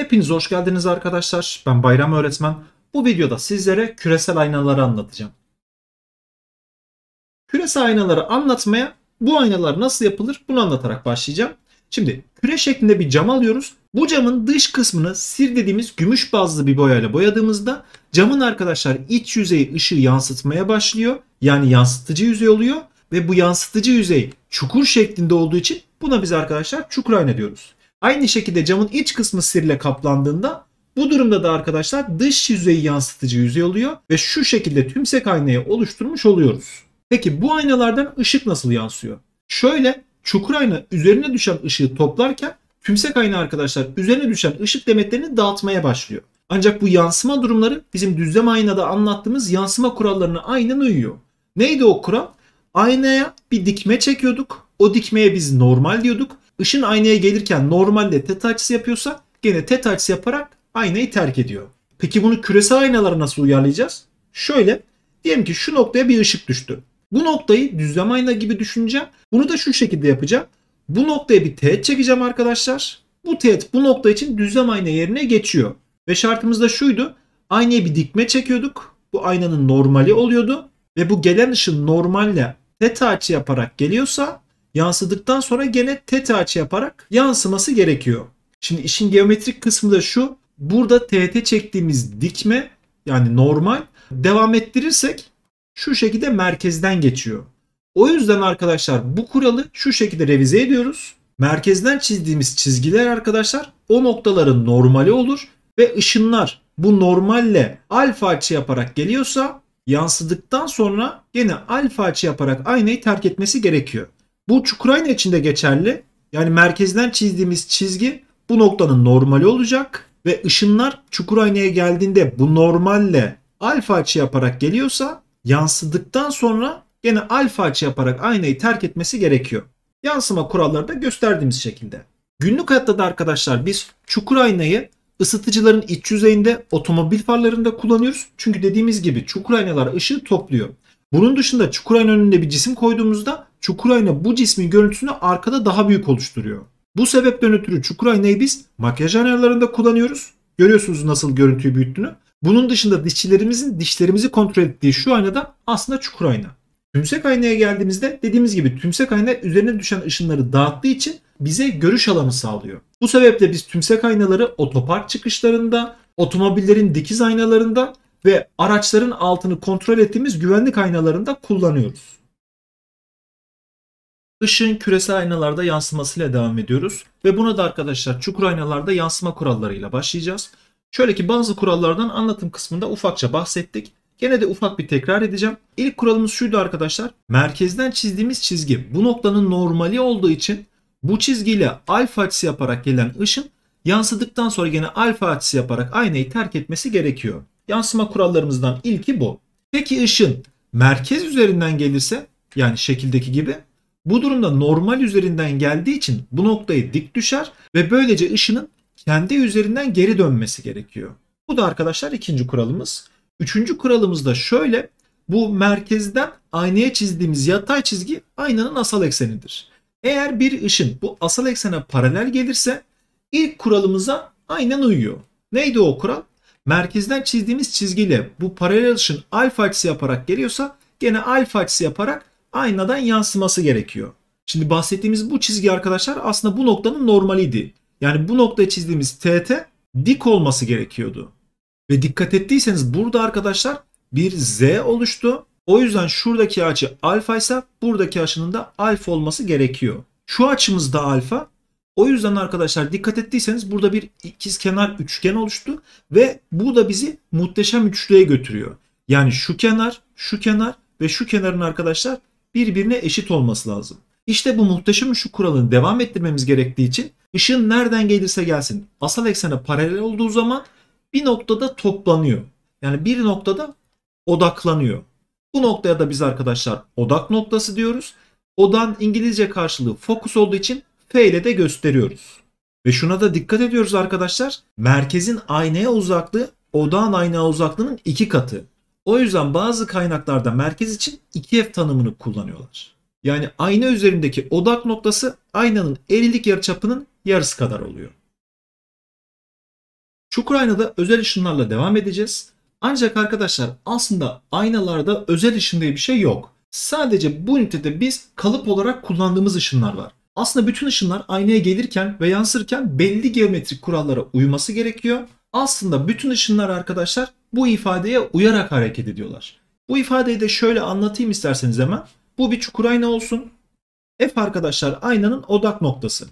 Hepiniz hoş geldiniz arkadaşlar. Ben Bayram Öğretmen. Bu videoda sizlere küresel aynaları anlatacağım. Küresel aynaları anlatmaya bu aynalar nasıl yapılır bunu anlatarak başlayacağım. Şimdi küre şeklinde bir cam alıyoruz. Bu camın dış kısmını sir dediğimiz gümüş bazlı bir boyayla boyadığımızda camın arkadaşlar iç yüzeyi ışığı yansıtmaya başlıyor. Yani yansıtıcı yüzey oluyor ve bu yansıtıcı yüzey çukur şeklinde olduğu için buna biz arkadaşlar çukur ayna diyoruz. Aynı şekilde camın iç kısmı sirle kaplandığında bu durumda da arkadaşlar dış yüzeyi yansıtıcı yüzey oluyor ve şu şekilde tümsek aynayı oluşturmuş oluyoruz. Peki bu aynalardan ışık nasıl yansıyor? Şöyle çukur ayna üzerine düşen ışığı toplarken tümsek ayna arkadaşlar üzerine düşen ışık demetlerini dağıtmaya başlıyor. Ancak bu yansıma durumları bizim düzlem aynada anlattığımız yansıma kurallarına aynen uyuyor. Neydi o kural? Aynaya bir dikme çekiyorduk. O dikmeye biz normal diyorduk. Işın aynaya gelirken normalde teta açısı yapıyorsa gene teta açısı yaparak aynayı terk ediyor. Peki bunu küresel aynalara nasıl uyarlayacağız? Şöyle diyelim ki şu noktaya bir ışık düştü. Bu noktayı düzlem ayna gibi düşüneceğim. Bunu da şu şekilde yapacağım. Bu noktaya bir teğet çekeceğim arkadaşlar. Bu teğet bu nokta için düzlem ayna yerine geçiyor. Ve şartımız da şuydu. Aynaya bir dikme çekiyorduk. Bu aynanın normali oluyordu. Ve bu gelen ışın normalle teta açı yaparak geliyorsa yansıdıktan sonra gene teta açı yaparak yansıması gerekiyor. Şimdi işin geometrik kısmı da şu. Burada TT çektiğimiz dikme yani normal devam ettirirsek şu şekilde merkezden geçiyor. O yüzden arkadaşlar bu kuralı şu şekilde revize ediyoruz. Merkezden çizdiğimiz çizgiler arkadaşlar o noktaların normali olur ve ışınlar bu normalle alfa açı yaparak geliyorsa yansıdıktan sonra yine alfa açı yaparak aynayı terk etmesi gerekiyor. Bu Ukrayna için de geçerli. Yani merkezden çizdiğimiz çizgi bu noktanın normali olacak ve ışınlar Çukurhane'ye geldiğinde bu normalle alfa açı yaparak geliyorsa yansıdıktan sonra gene alfa açı yaparak aynayı terk etmesi gerekiyor. Yansıma kuralları da gösterdiğimiz şekilde. Günlük hayatta da arkadaşlar biz çukur aynayı ısıtıcıların iç yüzeyinde otomobil farlarında kullanıyoruz. Çünkü dediğimiz gibi çukur aynalar ışığı topluyor. Bunun dışında Çukuray'ın önünde bir cisim koyduğumuzda Çukuray'ın bu cismin görüntüsünü arkada daha büyük oluşturuyor. Bu sebepten ötürü Çukuray'nayı biz makyaj aynalarında kullanıyoruz. Görüyorsunuz nasıl görüntüyü büyüttüğünü. Bunun dışında dişçilerimizin dişlerimizi kontrol ettiği şu aynada aslında çukur ayna. Tümsek aynaya geldiğimizde dediğimiz gibi tümsek ayna üzerine düşen ışınları dağıttığı için bize görüş alanı sağlıyor. Bu sebeple biz tümsek aynaları otopark çıkışlarında, otomobillerin dikiz aynalarında ve araçların altını kontrol ettiğimiz güvenlik aynalarında kullanıyoruz. Işığın küresel aynalarda yansımasıyla devam ediyoruz. Ve buna da arkadaşlar çukur aynalarda yansıma kurallarıyla başlayacağız. Şöyle ki bazı kurallardan anlatım kısmında ufakça bahsettik. Gene de ufak bir tekrar edeceğim. İlk kuralımız şuydu arkadaşlar. Merkezden çizdiğimiz çizgi bu noktanın normali olduğu için bu çizgiyle alfa açısı yaparak gelen ışın yansıdıktan sonra gene alfa açısı yaparak aynayı terk etmesi gerekiyor. Yansıma kurallarımızdan ilki bu. Peki ışın merkez üzerinden gelirse yani şekildeki gibi bu durumda normal üzerinden geldiği için bu noktayı dik düşer ve böylece ışının kendi üzerinden geri dönmesi gerekiyor. Bu da arkadaşlar ikinci kuralımız. Üçüncü kuralımız da şöyle. Bu merkezden aynaya çizdiğimiz yatay çizgi aynanın asal eksenidir. Eğer bir ışın bu asal eksene paralel gelirse ilk kuralımıza aynen uyuyor. Neydi o kural? merkezden çizdiğimiz çizgiyle bu paralel ışın alfa açısı yaparak geliyorsa gene alfa açısı yaparak aynadan yansıması gerekiyor. Şimdi bahsettiğimiz bu çizgi arkadaşlar aslında bu noktanın normaliydi. Yani bu noktaya çizdiğimiz TT dik olması gerekiyordu. Ve dikkat ettiyseniz burada arkadaşlar bir Z oluştu. O yüzden şuradaki açı alfa ise buradaki açının da alfa olması gerekiyor. Şu açımız da alfa o yüzden arkadaşlar dikkat ettiyseniz burada bir ikiz kenar üçgen oluştu ve bu da bizi muhteşem üçlüye götürüyor. Yani şu kenar, şu kenar ve şu kenarın arkadaşlar birbirine eşit olması lazım. İşte bu muhteşem şu kuralını devam ettirmemiz gerektiği için ışın nereden gelirse gelsin asal eksene paralel olduğu zaman bir noktada toplanıyor. Yani bir noktada odaklanıyor. Bu noktaya da biz arkadaşlar odak noktası diyoruz. Odan İngilizce karşılığı fokus olduğu için F ile de gösteriyoruz. Ve şuna da dikkat ediyoruz arkadaşlar. Merkezin aynaya uzaklığı odağın aynaya uzaklığının iki katı. O yüzden bazı kaynaklarda merkez için 2F tanımını kullanıyorlar. Yani ayna üzerindeki odak noktası aynanın erilik yarıçapının yarısı kadar oluyor. Çukur aynada özel ışınlarla devam edeceğiz. Ancak arkadaşlar aslında aynalarda özel ışın diye bir şey yok. Sadece bu ünitede biz kalıp olarak kullandığımız ışınlar var. Aslında bütün ışınlar aynaya gelirken ve yansırken belli geometrik kurallara uyması gerekiyor. Aslında bütün ışınlar arkadaşlar bu ifadeye uyarak hareket ediyorlar. Bu ifadeyi de şöyle anlatayım isterseniz hemen. Bu bir çukur ayna olsun. F arkadaşlar aynanın odak noktası.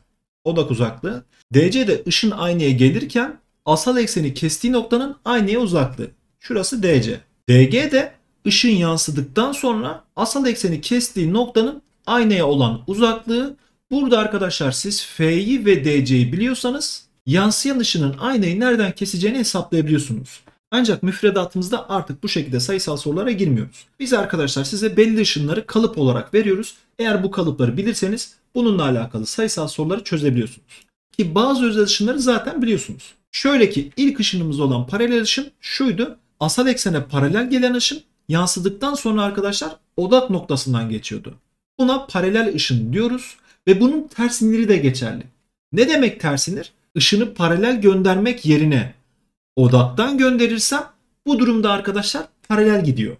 Odak uzaklığı. DC de ışın aynaya gelirken asal ekseni kestiği noktanın aynaya uzaklığı. Şurası DC. DG de ışın yansıdıktan sonra asal ekseni kestiği noktanın aynaya olan uzaklığı Burada arkadaşlar siz F'yi ve DC'yi biliyorsanız yansıyan ışının aynayı nereden keseceğini hesaplayabiliyorsunuz. Ancak müfredatımızda artık bu şekilde sayısal sorulara girmiyoruz. Biz arkadaşlar size belli ışınları kalıp olarak veriyoruz. Eğer bu kalıpları bilirseniz bununla alakalı sayısal soruları çözebiliyorsunuz. Ki bazı özel ışınları zaten biliyorsunuz. Şöyle ki ilk ışınımız olan paralel ışın şuydu. Asal eksene paralel gelen ışın yansıdıktan sonra arkadaşlar odak noktasından geçiyordu. Buna paralel ışın diyoruz. Ve bunun tersinleri de geçerli. Ne demek tersinir? Işını paralel göndermek yerine odaktan gönderirsem bu durumda arkadaşlar paralel gidiyor.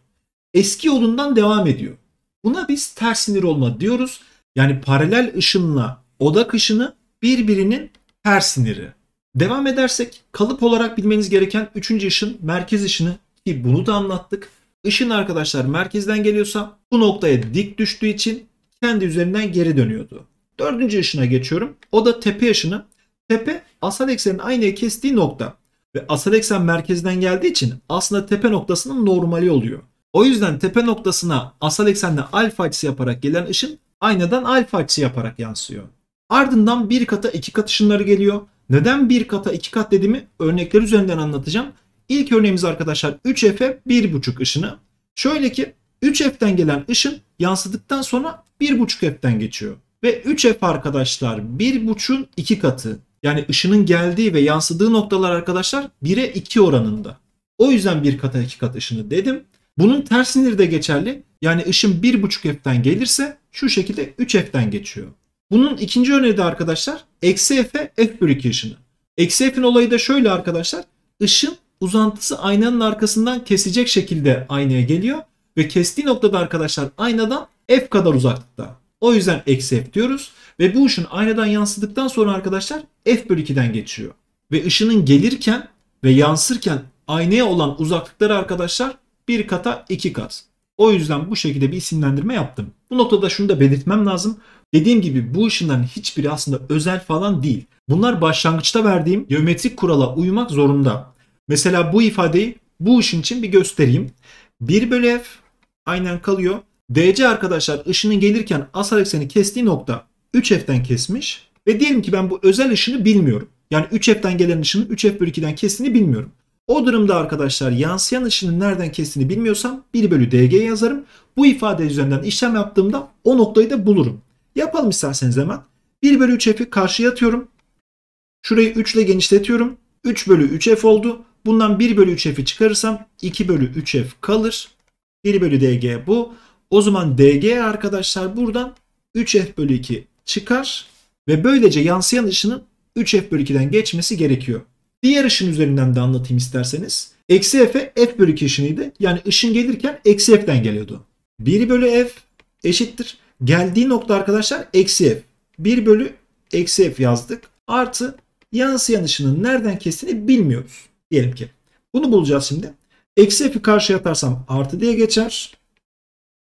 Eski yolundan devam ediyor. Buna biz tersinir olma diyoruz. Yani paralel ışınla odak ışını birbirinin tersiniri. Devam edersek kalıp olarak bilmeniz gereken 3. ışın merkez ışını ki bunu da anlattık. Işın arkadaşlar merkezden geliyorsa bu noktaya dik düştüğü için kendi üzerinden geri dönüyordu. Dördüncü ışına geçiyorum. O da tepe ışını. Tepe asal eksenin aynaya kestiği nokta. Ve asal eksen merkezden geldiği için aslında tepe noktasının normali oluyor. O yüzden tepe noktasına asal eksenle alfa açısı yaparak gelen ışın aynadan alfa açısı yaparak yansıyor. Ardından bir kata iki kat ışınları geliyor. Neden bir kata iki kat dediğimi örnekler üzerinden anlatacağım. İlk örneğimiz arkadaşlar 3F'e 1.5 ışını. Şöyle ki 3 ften gelen ışın yansıdıktan sonra 15 f'ten geçiyor. Ve 3F arkadaşlar 1.5'un 2 katı. Yani ışının geldiği ve yansıdığı noktalar arkadaşlar 1'e 2 oranında. O yüzden 1 kata 2 kat ışını dedim. Bunun tersindir de geçerli. Yani ışın 1.5 F'den gelirse şu şekilde 3 F'den geçiyor. Bunun ikinci örneği de arkadaşlar eksi F'e F bölü 2 ışını. Eksi F'in olayı da şöyle arkadaşlar. Işın uzantısı aynanın arkasından kesecek şekilde aynaya geliyor. Ve kestiği noktada arkadaşlar aynadan F kadar uzaklıkta. O yüzden eksi f diyoruz. Ve bu ışın aynadan yansıdıktan sonra arkadaşlar f bölü 2'den geçiyor. Ve ışının gelirken ve yansırken aynaya olan uzaklıkları arkadaşlar bir kata iki kat. O yüzden bu şekilde bir isimlendirme yaptım. Bu noktada şunu da belirtmem lazım. Dediğim gibi bu ışınların hiçbiri aslında özel falan değil. Bunlar başlangıçta verdiğim geometrik kurala uymak zorunda. Mesela bu ifadeyi bu ışın için bir göstereyim. 1 bölü f aynen kalıyor. DC arkadaşlar ışını gelirken asal ekseni kestiği nokta 3F'den kesmiş. Ve diyelim ki ben bu özel ışını bilmiyorum. Yani 3F'den gelen ışının 3F bölü 2'den kestiğini bilmiyorum. O durumda arkadaşlar yansıyan ışının nereden kestiğini bilmiyorsam 1 bölü dg yazarım. Bu ifade üzerinden işlem yaptığımda o noktayı da bulurum. Yapalım isterseniz hemen. 1 bölü 3f'i karşıya atıyorum. Şurayı 3 ile genişletiyorum. 3 bölü 3f oldu. Bundan 1 bölü 3f'i çıkarırsam 2 bölü 3f kalır. 1 bölü dg bu. O zaman DG arkadaşlar buradan 3F bölü 2 çıkar ve böylece yansıyan ışının 3F bölü 2'den geçmesi gerekiyor. Diğer ışın üzerinden de anlatayım isterseniz. Eksi F'e F bölü 2 ışınıydı. Yani ışın gelirken eksi F'den geliyordu. 1 bölü F eşittir. Geldiği nokta arkadaşlar eksi F. 1 bölü eksi F yazdık. Artı yansıyan ışının nereden kestiğini bilmiyoruz. Diyelim ki. Bunu bulacağız şimdi. Eksi F'i karşıya atarsam artı diye geçer.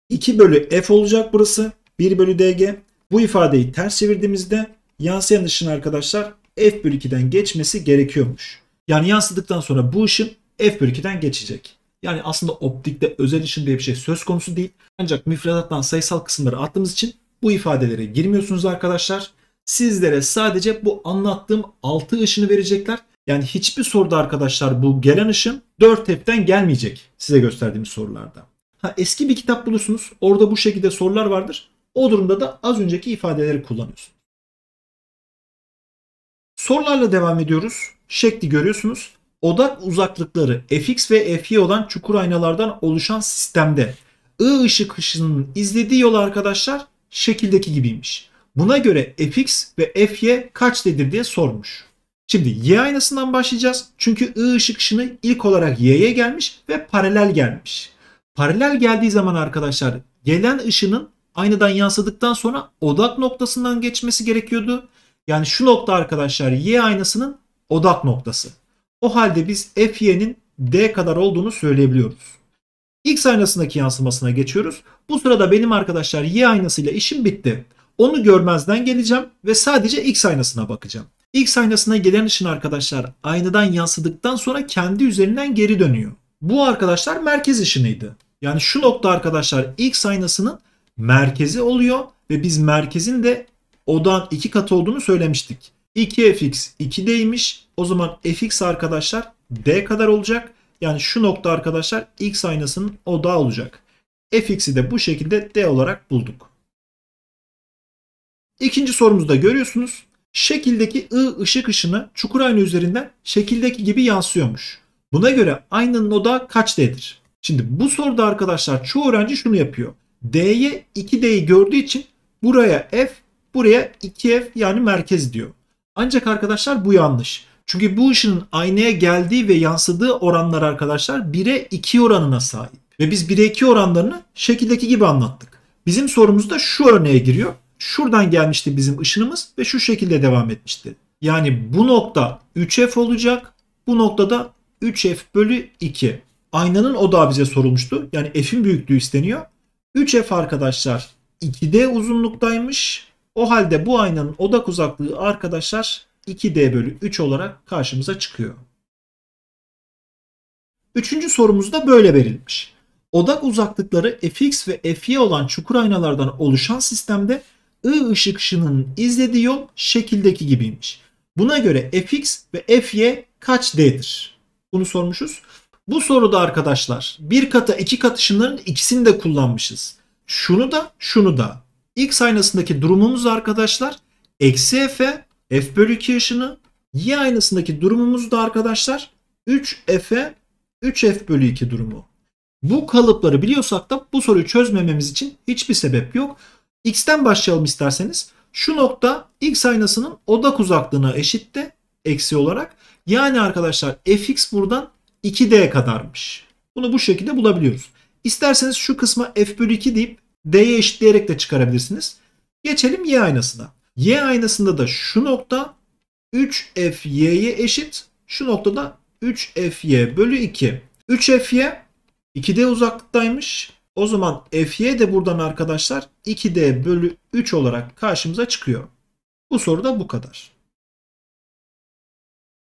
2 bölü f olacak burası. 1 bölü dg. Bu ifadeyi ters çevirdiğimizde yansıyan ışın arkadaşlar f bölü 2'den geçmesi gerekiyormuş. Yani yansıdıktan sonra bu ışın f bölü 2'den geçecek. Yani aslında optikte özel ışın diye bir şey söz konusu değil. Ancak müfredattan sayısal kısımları attığımız için bu ifadelere girmiyorsunuz arkadaşlar. Sizlere sadece bu anlattığım 6 ışını verecekler. Yani hiçbir soruda arkadaşlar bu gelen ışın 4 hepten gelmeyecek size gösterdiğim sorularda. Ha, eski bir kitap bulursunuz. Orada bu şekilde sorular vardır. O durumda da az önceki ifadeleri kullanıyorsunuz. Sorularla devam ediyoruz. Şekli görüyorsunuz. Odak uzaklıkları fx ve fy olan çukur aynalardan oluşan sistemde I ışık hışının izlediği yol arkadaşlar şekildeki gibiymiş. Buna göre fx ve fy dedir diye sormuş. Şimdi y aynasından başlayacağız. Çünkü I ışık hışını ilk olarak y'ye gelmiş ve paralel gelmiş. Paralel geldiği zaman arkadaşlar gelen ışının aynadan yansıdıktan sonra odak noktasından geçmesi gerekiyordu. Yani şu nokta arkadaşlar y aynasının odak noktası. O halde biz fy'nin d kadar olduğunu söyleyebiliyoruz. X aynasındaki yansımasına geçiyoruz. Bu sırada benim arkadaşlar y aynasıyla işim bitti. Onu görmezden geleceğim ve sadece x aynasına bakacağım. X aynasına gelen ışın arkadaşlar aynadan yansıdıktan sonra kendi üzerinden geri dönüyor. Bu arkadaşlar merkez ışınıydı. Yani şu nokta arkadaşlar x aynasının merkezi oluyor ve biz merkezin de odan iki katı olduğunu söylemiştik. 2fx 2'deymiş. O zaman fx arkadaşlar d kadar olacak. Yani şu nokta arkadaşlar x aynasının odağı olacak. fx'i de bu şekilde d olarak bulduk. İkinci sorumuzda görüyorsunuz. Şekildeki I ışık ışını çukur ayna üzerinden şekildeki gibi yansıyormuş. Buna göre aynanın odağı kaç D'dir? Şimdi bu soruda arkadaşlar çoğu öğrenci şunu yapıyor. D'ye 2D'yi gördüğü için buraya F, buraya 2F yani merkez diyor. Ancak arkadaşlar bu yanlış. Çünkü bu ışının aynaya geldiği ve yansıdığı oranlar arkadaşlar 1'e 2 oranına sahip. Ve biz 1'e 2 oranlarını şekildeki gibi anlattık. Bizim sorumuz da şu örneğe giriyor. Şuradan gelmişti bizim ışınımız ve şu şekilde devam etmişti. Yani bu nokta 3F olacak. Bu noktada 3F bölü 2 aynanın odağı bize sorulmuştu. Yani f'in büyüklüğü isteniyor. 3f arkadaşlar 2d uzunluktaymış. O halde bu aynanın odak uzaklığı arkadaşlar 2d bölü 3 olarak karşımıza çıkıyor. Üçüncü sorumuz da böyle verilmiş. Odak uzaklıkları fx ve fy olan çukur aynalardan oluşan sistemde I ışık ışının izlediği yol şekildeki gibiymiş. Buna göre fx ve fy kaç d'dir? Bunu sormuşuz. Bu soruda arkadaşlar bir kata iki kat ışınların ikisini de kullanmışız. Şunu da şunu da. X aynasındaki durumumuz arkadaşlar eksi f f bölü 2 ışını. Y aynasındaki durumumuz da arkadaşlar 3 f 3f bölü 2 durumu. Bu kalıpları biliyorsak da bu soruyu çözmememiz için hiçbir sebep yok. X'ten başlayalım isterseniz. Şu nokta X aynasının odak uzaklığına eşitti eksi olarak. Yani arkadaşlar fx buradan 2D kadarmış. Bunu bu şekilde bulabiliyoruz. İsterseniz şu kısma f bölü 2 deyip d'ye eşitleyerek de çıkarabilirsiniz. Geçelim y aynasına. Y aynasında da şu nokta 3fy'ye eşit. Şu noktada 3fy bölü 2. 3fy 2D uzaklıktaymış. O zaman fy de buradan arkadaşlar 2D bölü 3 olarak karşımıza çıkıyor. Bu soru da bu kadar.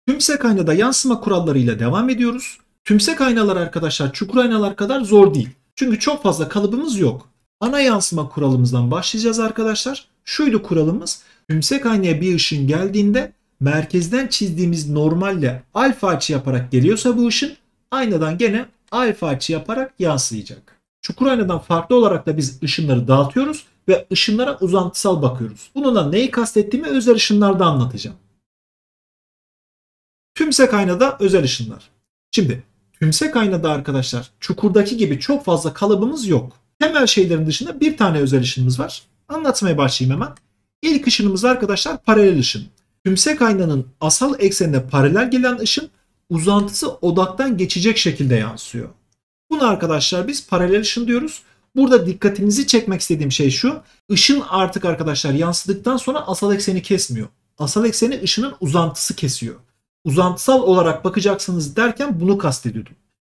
Tümsek aynada yansıma kurallarıyla devam ediyoruz. Tümsek aynalar arkadaşlar çukur aynalar kadar zor değil. Çünkü çok fazla kalıbımız yok. Ana yansıma kuralımızdan başlayacağız arkadaşlar. Şuydu kuralımız. Tümsek aynaya bir ışın geldiğinde merkezden çizdiğimiz normalle alfa açı yaparak geliyorsa bu ışın aynadan gene alfa açı yaparak yansıyacak. Çukur aynadan farklı olarak da biz ışınları dağıtıyoruz ve ışınlara uzantısal bakıyoruz. Bununla neyi kastettiğimi özel ışınlarda anlatacağım. Tümsek aynada özel ışınlar. Şimdi tümsek aynada arkadaşlar çukurdaki gibi çok fazla kalıbımız yok. Temel şeylerin dışında bir tane özel ışınımız var. Anlatmaya başlayayım hemen. İlk ışınımız arkadaşlar paralel ışın. Tümsek aynanın asal eksenine paralel gelen ışın uzantısı odaktan geçecek şekilde yansıyor. Bunu arkadaşlar biz paralel ışın diyoruz. Burada dikkatinizi çekmek istediğim şey şu. Işın artık arkadaşlar yansıdıktan sonra asal ekseni kesmiyor. Asal ekseni ışının uzantısı kesiyor uzantısal olarak bakacaksınız derken bunu kastediyordum.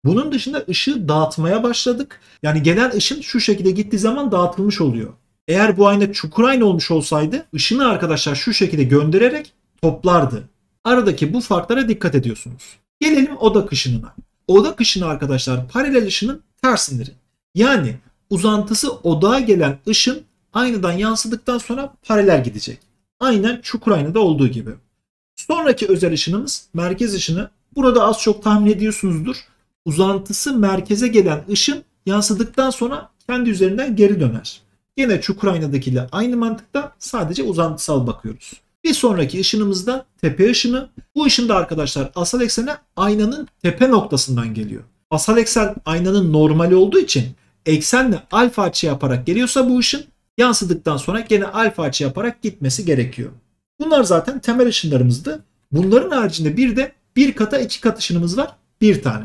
Bunun dışında ışığı dağıtmaya başladık. Yani gelen ışın şu şekilde gittiği zaman dağıtılmış oluyor. Eğer bu ayna çukur ayna olmuş olsaydı ışını arkadaşlar şu şekilde göndererek toplardı. Aradaki bu farklara dikkat ediyorsunuz. Gelelim odak ışınına. Odak ışını arkadaşlar paralel ışının tersindir. Yani uzantısı odağa gelen ışın aynadan yansıdıktan sonra paralel gidecek. Aynen çukur aynada olduğu gibi. Sonraki özel ışınımız merkez ışını. Burada az çok tahmin ediyorsunuzdur. Uzantısı merkeze gelen ışın yansıdıktan sonra kendi üzerinden geri döner. Yine çukur aynadakiyle aynı mantıkta sadece uzantısal bakıyoruz. Bir sonraki ışınımız da tepe ışını. Bu ışın da arkadaşlar asal eksene aynanın tepe noktasından geliyor. Asal eksen aynanın normali olduğu için eksenle alfa açı yaparak geliyorsa bu ışın yansıdıktan sonra gene alfa açı yaparak gitmesi gerekiyor. Bunlar zaten temel ışınlarımızdı. Bunların haricinde bir de bir kata iki kat ışınımız var. Bir tane.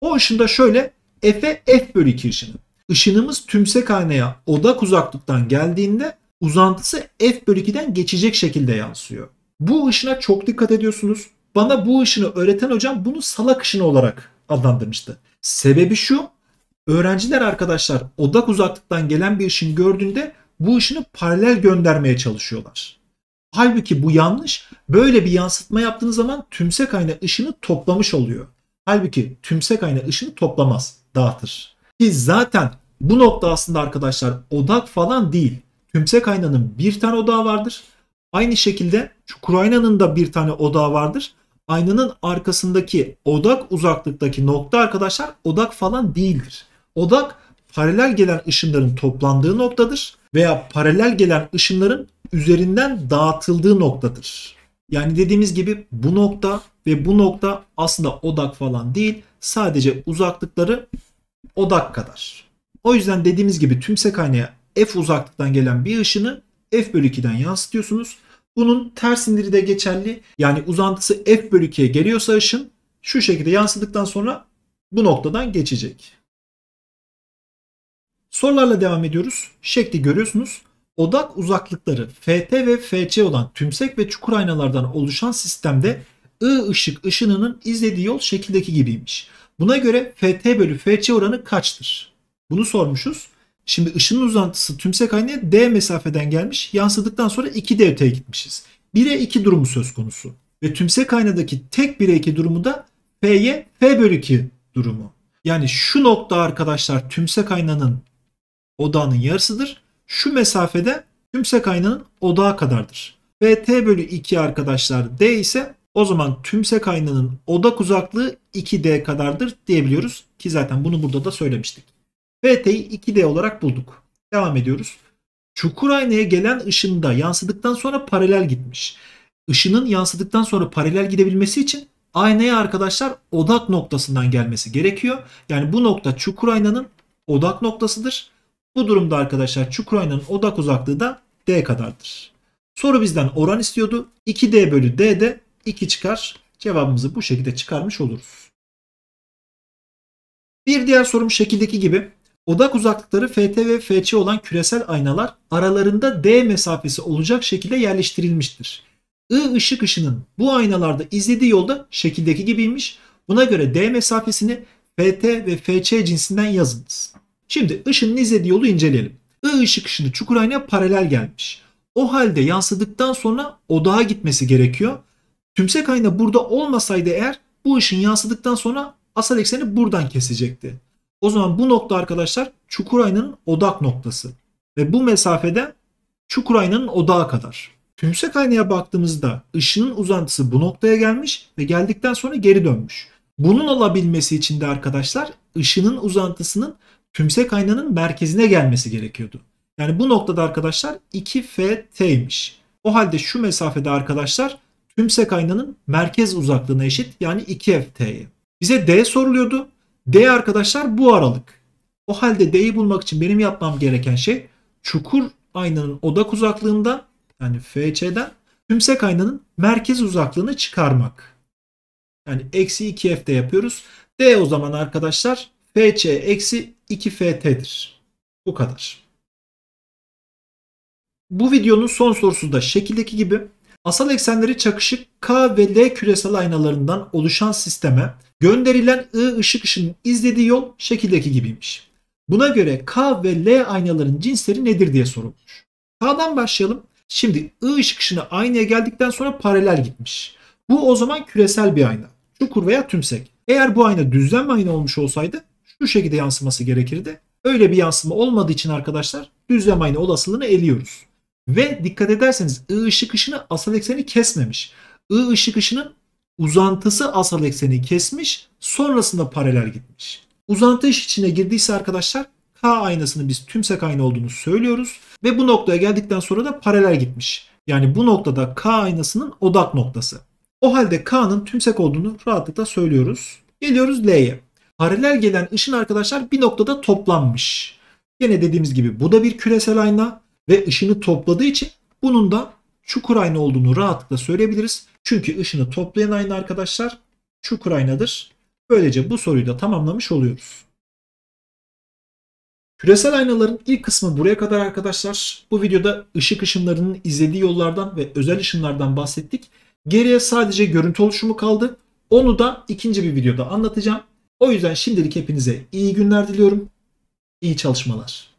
O ışında şöyle F'e F bölü 2 ışını. Işınımız tümsek aynaya odak uzaklıktan geldiğinde uzantısı F bölü 2'den geçecek şekilde yansıyor. Bu ışına çok dikkat ediyorsunuz. Bana bu ışını öğreten hocam bunu salak ışını olarak adlandırmıştı. Sebebi şu. Öğrenciler arkadaşlar odak uzaklıktan gelen bir ışın gördüğünde bu ışını paralel göndermeye çalışıyorlar. Halbuki bu yanlış. Böyle bir yansıtma yaptığınız zaman tümsek ayna ışını toplamış oluyor. Halbuki tümsek ayna ışını toplamaz, dağıtır. Ki zaten bu nokta aslında arkadaşlar odak falan değil. Tümsek aynanın bir tane odağı vardır. Aynı şekilde çukur aynanın da bir tane odağı vardır. Aynanın arkasındaki odak uzaklıktaki nokta arkadaşlar odak falan değildir. Odak paralel gelen ışınların toplandığı noktadır veya paralel gelen ışınların üzerinden dağıtıldığı noktadır. Yani dediğimiz gibi bu nokta ve bu nokta aslında odak falan değil. Sadece uzaklıkları odak kadar. O yüzden dediğimiz gibi tümsek aynaya f uzaklıktan gelen bir ışını f bölü 2'den yansıtıyorsunuz. Bunun ters indiri de geçerli. Yani uzantısı f bölü 2'ye geliyorsa ışın şu şekilde yansıdıktan sonra bu noktadan geçecek. Sorularla devam ediyoruz. Şekli görüyorsunuz. Odak uzaklıkları FT ve FC olan tümsek ve çukur aynalardan oluşan sistemde I ışık ışınının izlediği yol şekildeki gibiymiş. Buna göre FT bölü FC oranı kaçtır? Bunu sormuşuz. Şimdi ışının uzantısı tümsek aynaya D mesafeden gelmiş. Yansıdıktan sonra 2D öteye gitmişiz. 1'e 2 durumu söz konusu. Ve tümsek aynadaki tek 1'e 2 durumu da F'ye F bölü 2 durumu. Yani şu nokta arkadaşlar tümsek aynanın odağının yarısıdır. Şu mesafede tümsek aynanın odağı kadardır. Ve t bölü 2 arkadaşlar d ise o zaman tümsek aynanın odak uzaklığı 2d kadardır diyebiliyoruz. Ki zaten bunu burada da söylemiştik. VT'yi 2d olarak bulduk. Devam ediyoruz. Çukur aynaya gelen ışında yansıdıktan sonra paralel gitmiş. Işının yansıdıktan sonra paralel gidebilmesi için aynaya arkadaşlar odak noktasından gelmesi gerekiyor. Yani bu nokta çukur aynanın odak noktasıdır. Bu durumda arkadaşlar Çukuroyna'nın odak uzaklığı da D kadardır. Soru bizden oran istiyordu. 2D bölü D de 2 çıkar. Cevabımızı bu şekilde çıkarmış oluruz. Bir diğer sorum şekildeki gibi odak uzaklıkları FT ve FC olan küresel aynalar aralarında D mesafesi olacak şekilde yerleştirilmiştir. I ışık ışının bu aynalarda izlediği yolda şekildeki gibiymiş. Buna göre D mesafesini FT ve FC cinsinden yazınız. Şimdi ışın izlediği yolu inceleyelim. I ışık ışını çukur aynaya paralel gelmiş. O halde yansıdıktan sonra odağa gitmesi gerekiyor. Tümsek ayna burada olmasaydı eğer bu ışın yansıdıktan sonra asal ekseni buradan kesecekti. O zaman bu nokta arkadaşlar çukur aynanın odak noktası. Ve bu mesafede çukur aynanın odağa kadar. Tümsek aynaya baktığımızda ışının uzantısı bu noktaya gelmiş ve geldikten sonra geri dönmüş. Bunun olabilmesi için de arkadaşlar ışının uzantısının tümsek kaynağının merkezine gelmesi gerekiyordu. Yani bu noktada arkadaşlar 2FT'ymiş. O halde şu mesafede arkadaşlar tümsek kaynağının merkez uzaklığına eşit yani 2FT'ye. Bize D soruluyordu. D arkadaşlar bu aralık. O halde D'yi bulmak için benim yapmam gereken şey çukur aynanın odak uzaklığından yani FC'den tümsek aynanın merkez uzaklığını çıkarmak. Yani eksi 2F'de yapıyoruz. D o zaman arkadaşlar fc eksi 2ft'dir. Bu kadar. Bu videonun son sorusu da şekildeki gibi asal eksenleri çakışık K ve L küresel aynalarından oluşan sisteme gönderilen I ışık ışının izlediği yol şekildeki gibiymiş. Buna göre K ve L aynaların cinsleri nedir diye sorulmuş. K'dan başlayalım. Şimdi I ışık ışını aynaya geldikten sonra paralel gitmiş. Bu o zaman küresel bir ayna. Çukur veya tümsek. Eğer bu ayna düzlem ayna olmuş olsaydı şu şekilde yansıması gerekirdi. Öyle bir yansıma olmadığı için arkadaşlar düzlem aynı olasılığını eliyoruz. Ve dikkat ederseniz I ışık ışını asal ekseni kesmemiş. I ışık ışının uzantısı asal ekseni kesmiş sonrasında paralel gitmiş. Uzantı iş içine girdiyse arkadaşlar K aynasının biz tümsek ayna olduğunu söylüyoruz. Ve bu noktaya geldikten sonra da paralel gitmiş. Yani bu noktada K aynasının odak noktası. O halde K'nın tümsek olduğunu rahatlıkla söylüyoruz. Geliyoruz L'ye paralel gelen ışın arkadaşlar bir noktada toplanmış. Yine dediğimiz gibi bu da bir küresel ayna ve ışını topladığı için bunun da çukur ayna olduğunu rahatlıkla söyleyebiliriz. Çünkü ışını toplayan ayna arkadaşlar çukur aynadır. Böylece bu soruyu da tamamlamış oluyoruz. Küresel aynaların ilk kısmı buraya kadar arkadaşlar. Bu videoda ışık ışınlarının izlediği yollardan ve özel ışınlardan bahsettik. Geriye sadece görüntü oluşumu kaldı. Onu da ikinci bir videoda anlatacağım. O yüzden şimdilik hepinize iyi günler diliyorum. İyi çalışmalar.